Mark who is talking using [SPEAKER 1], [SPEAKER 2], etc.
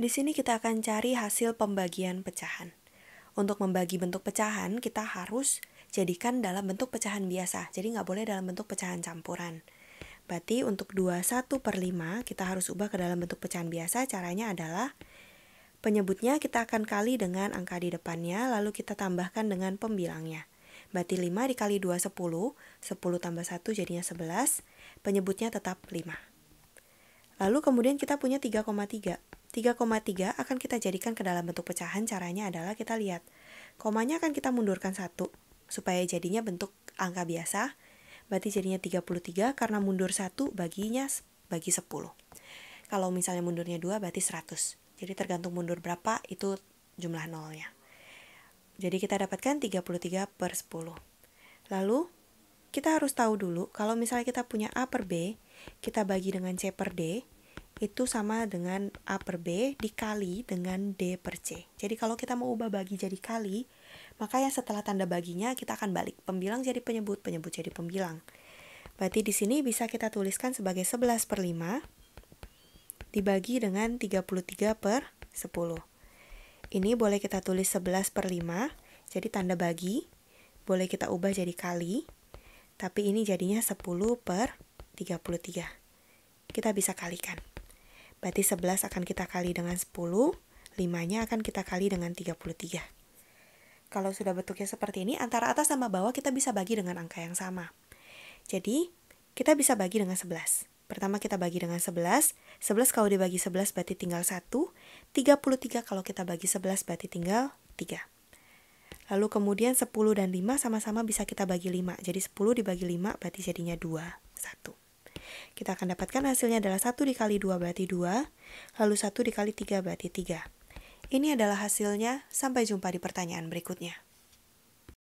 [SPEAKER 1] Di sini kita akan cari hasil pembagian pecahan. Untuk membagi bentuk pecahan, kita harus jadikan dalam bentuk pecahan biasa. Jadi nggak boleh dalam bentuk pecahan campuran. Berarti untuk 21 per 5 kita harus ubah ke dalam bentuk pecahan biasa. Caranya adalah penyebutnya kita akan kali dengan angka di depannya lalu kita tambahkan dengan pembilangnya. Berarti 5 dikali 2 10, 10 tambah 1 jadinya 11, penyebutnya tetap 5. Lalu kemudian kita punya 3,3. 3,3 akan kita jadikan ke dalam bentuk pecahan caranya adalah kita lihat. Komanya akan kita mundurkan satu supaya jadinya bentuk angka biasa. Berarti jadinya 33 karena mundur satu baginya bagi 10. Kalau misalnya mundurnya 2 berarti 100. Jadi tergantung mundur berapa itu jumlah nolnya. Jadi kita dapatkan 33 per 10. Lalu kita harus tahu dulu kalau misalnya kita punya A per B, kita bagi dengan C per D, itu sama dengan A per B dikali dengan D per C. Jadi kalau kita mau ubah bagi jadi kali, maka yang setelah tanda baginya kita akan balik. Pembilang jadi penyebut, penyebut jadi pembilang. Berarti di sini bisa kita tuliskan sebagai 11 per 5 dibagi dengan 33 per 10. Ini boleh kita tulis 11 per 5, jadi tanda bagi. Boleh kita ubah jadi kali, tapi ini jadinya 10 per 33. Kita bisa kalikan. Berarti 11 akan kita kali dengan 10, 5-nya akan kita kali dengan 33. Kalau sudah bentuknya seperti ini, antara atas sama bawah kita bisa bagi dengan angka yang sama. Jadi, kita bisa bagi dengan 11. Pertama kita bagi dengan 11, 11 kalau dibagi 11 berarti tinggal 1, 33 kalau kita bagi 11 berarti tinggal 3. Lalu kemudian 10 dan 5 sama-sama bisa kita bagi 5. Jadi 10 dibagi 5 berarti jadinya 2, 1. Kita akan dapatkan hasilnya adalah 1 dikali 2 berarti 2, lalu 1 dikali 3 berarti 3. Ini adalah hasilnya, sampai jumpa di pertanyaan berikutnya.